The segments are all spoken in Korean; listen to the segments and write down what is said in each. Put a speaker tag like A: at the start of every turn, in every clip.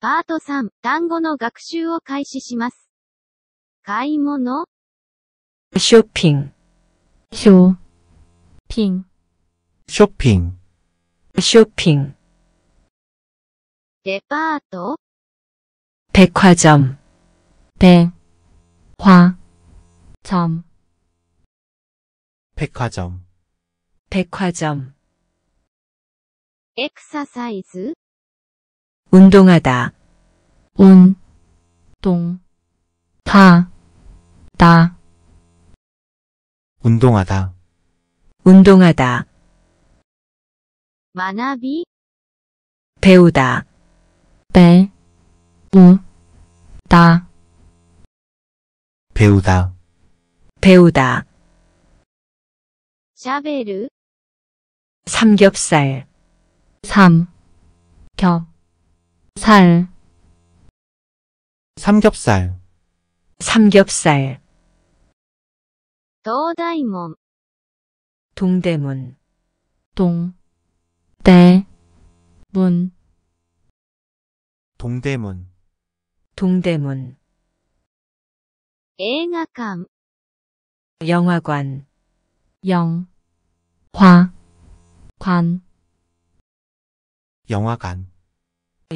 A: パート3、単語の学習を開始します。買い物
B: ショッピング。ショッピング。ショッピング。ショッピング。
A: デパート
B: 백화점백화점백화カジ화점
A: エクササイズ
B: 운동하다. 운, 동, 다, 다. 운동하다. 운동하다.
A: 만화비
B: 배우다. 배, 우, 다. 배우다. 배우다.
A: 샤베르
B: 삼겹살. 삼, 겹. 살 삼겹살 삼겹살
A: 도다이몬
B: 동대문 동대문 동대문 동대문
A: 영화관
B: 영화관 영화관 영화관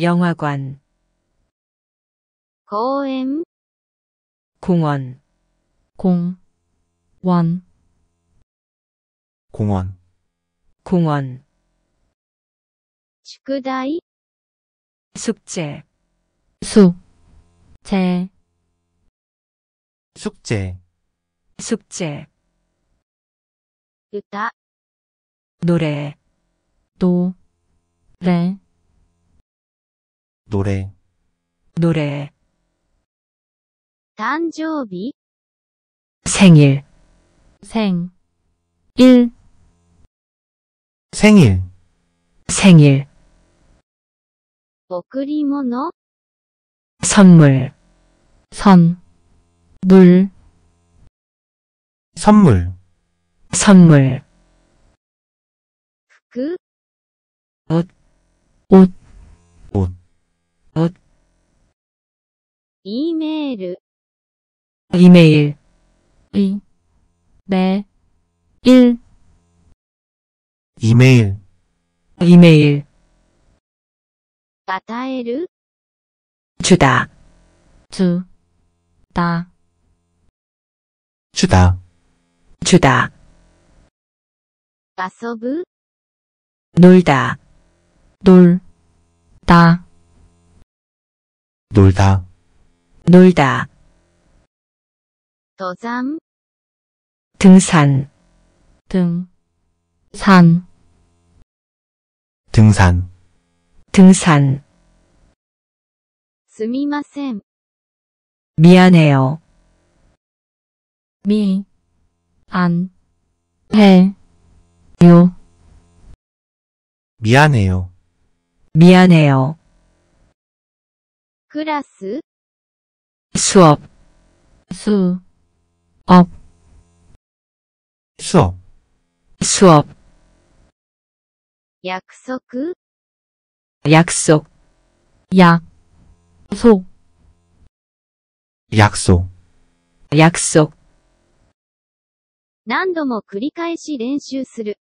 B: 영화관 거엠 공원 공, 원, 공원, 공원
A: 축구다이 숙제 수, 제,
B: 숙제, 숙제 으다 노래, 도, 레, 노래
A: 노래 단生비
B: 생일
A: 생, 일,
B: 생일 생일
A: 贈り物
B: 선물 선, 물, 선물 선물 服 그. 옷,
A: 이메일
B: 이메일 이, 메, 일, 이메일 이메일
A: 바与에る 주다 주, 다,
B: 주다 주다
A: 遊ぶ
B: 놀다 놀, 다 놀다 놀다. 더잠 등산
A: 등, 산,
B: 등산, 등산
A: 스미마셈
B: 미안해요.
A: 미, 안,
B: 해, 요, 미안해요. 미안해요.
A: 클라스
B: 수업수업수업수업약속약속약속약속약속
A: 何度も繰り返し練習する。